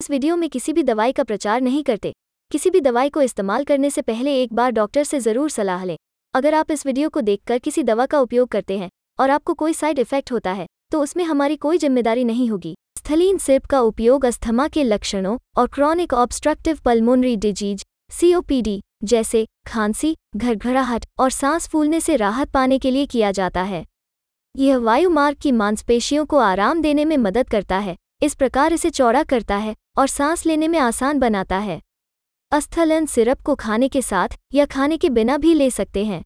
इस वीडियो में किसी भी दवाई का प्रचार नहीं करते किसी भी दवाई को इस्तेमाल करने से पहले एक बार डॉक्टर से ज़रूर सलाह लें अगर आप इस वीडियो को देखकर किसी दवा का उपयोग करते हैं और आपको कोई साइड इफेक्ट होता है तो उसमें हमारी कोई जिम्मेदारी नहीं होगी स्थलीन सिप का उपयोग अस्थमा के लक्षणों और chronic obstructive pulmonary disease COPD जैसे खांसी घरघराहट और सांस फूलने से राहत पाने के लिए किया जाता है यह वायुमार्ग की मांसपेशियों को आराम देने में मदद करता है इस प्रकार इसे चौड़ा करता है और सांस लेने में आसान बनाता है अस्थलन सिरप को खाने के साथ या खाने के बिना भी ले सकते हैं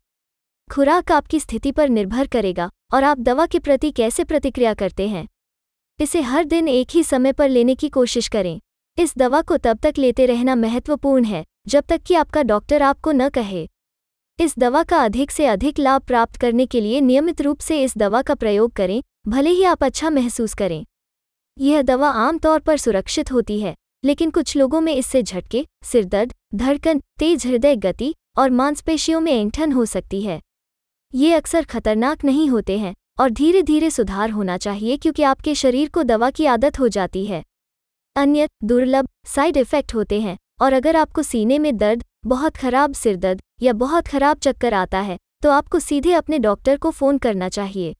खुराक आपकी स्थिति पर निर्भर करेगा और आप दवा के प्रति कैसे प्रतिक्रिया करते हैं इसे हर दिन एक ही समय पर लेने की कोशिश करें इस दवा को तब तक लेते रहना महत्वपूर्ण है जब तक कि आपका डॉक्टर आपको न कहे इस दवा का अधिक से अधिक लाभ प्राप्त करने के लिए नियमित रूप से इस दवा का प्रयोग करें भले ही आप अच्छा महसूस करें यह दवा आमतौर पर सुरक्षित होती है लेकिन कुछ लोगों में इससे झटके सिरदर्द धड़कन तेज हृदय गति और मांसपेशियों में ऐंठन हो सकती है ये अक्सर खतरनाक नहीं होते हैं और धीरे धीरे सुधार होना चाहिए क्योंकि आपके शरीर को दवा की आदत हो जाती है अन्य दुर्लभ साइड इफ़ेक्ट होते हैं और अगर आपको सीने में दर्द बहुत खराब सिरदर्द या बहुत खराब चक्कर आता है तो आपको सीधे अपने डॉक्टर को फ़ोन करना चाहिए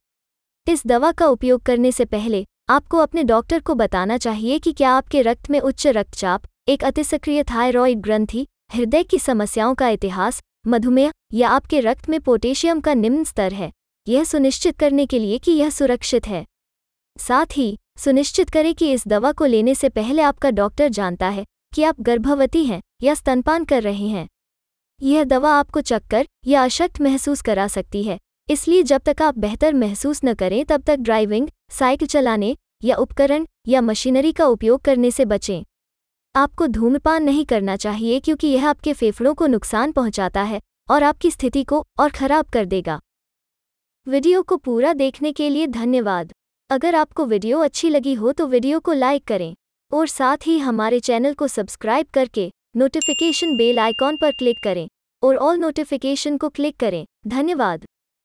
इस दवा का उपयोग करने से पहले आपको अपने डॉक्टर को बताना चाहिए कि क्या आपके रक्त में उच्च रक्तचाप एक अति सक्रिय थायरॉयड ग्रंथि हृदय की समस्याओं का इतिहास मधुमेह या आपके रक्त में पोटेशियम का निम्न स्तर है यह सुनिश्चित करने के लिए कि यह सुरक्षित है साथ ही सुनिश्चित करें कि इस दवा को लेने से पहले आपका डॉक्टर जानता है कि आप गर्भवती हैं या स्तनपान कर रहे हैं यह दवा आपको चक्कर या अशक्त महसूस करा सकती है इसलिए जब तक आप बेहतर महसूस न करें तब तक ड्राइविंग साइकिल चलाने या उपकरण या मशीनरी का उपयोग करने से बचें आपको धूमपान नहीं करना चाहिए क्योंकि यह आपके फेफड़ों को नुकसान पहुंचाता है और आपकी स्थिति को और खराब कर देगा वीडियो को पूरा देखने के लिए धन्यवाद अगर आपको वीडियो अच्छी लगी हो तो वीडियो को लाइक करें और साथ ही हमारे चैनल को सब्सक्राइब करके नोटिफिकेशन बेल आइकॉन पर क्लिक करें और ऑल नोटिफिकेशन को क्लिक करें धन्यवाद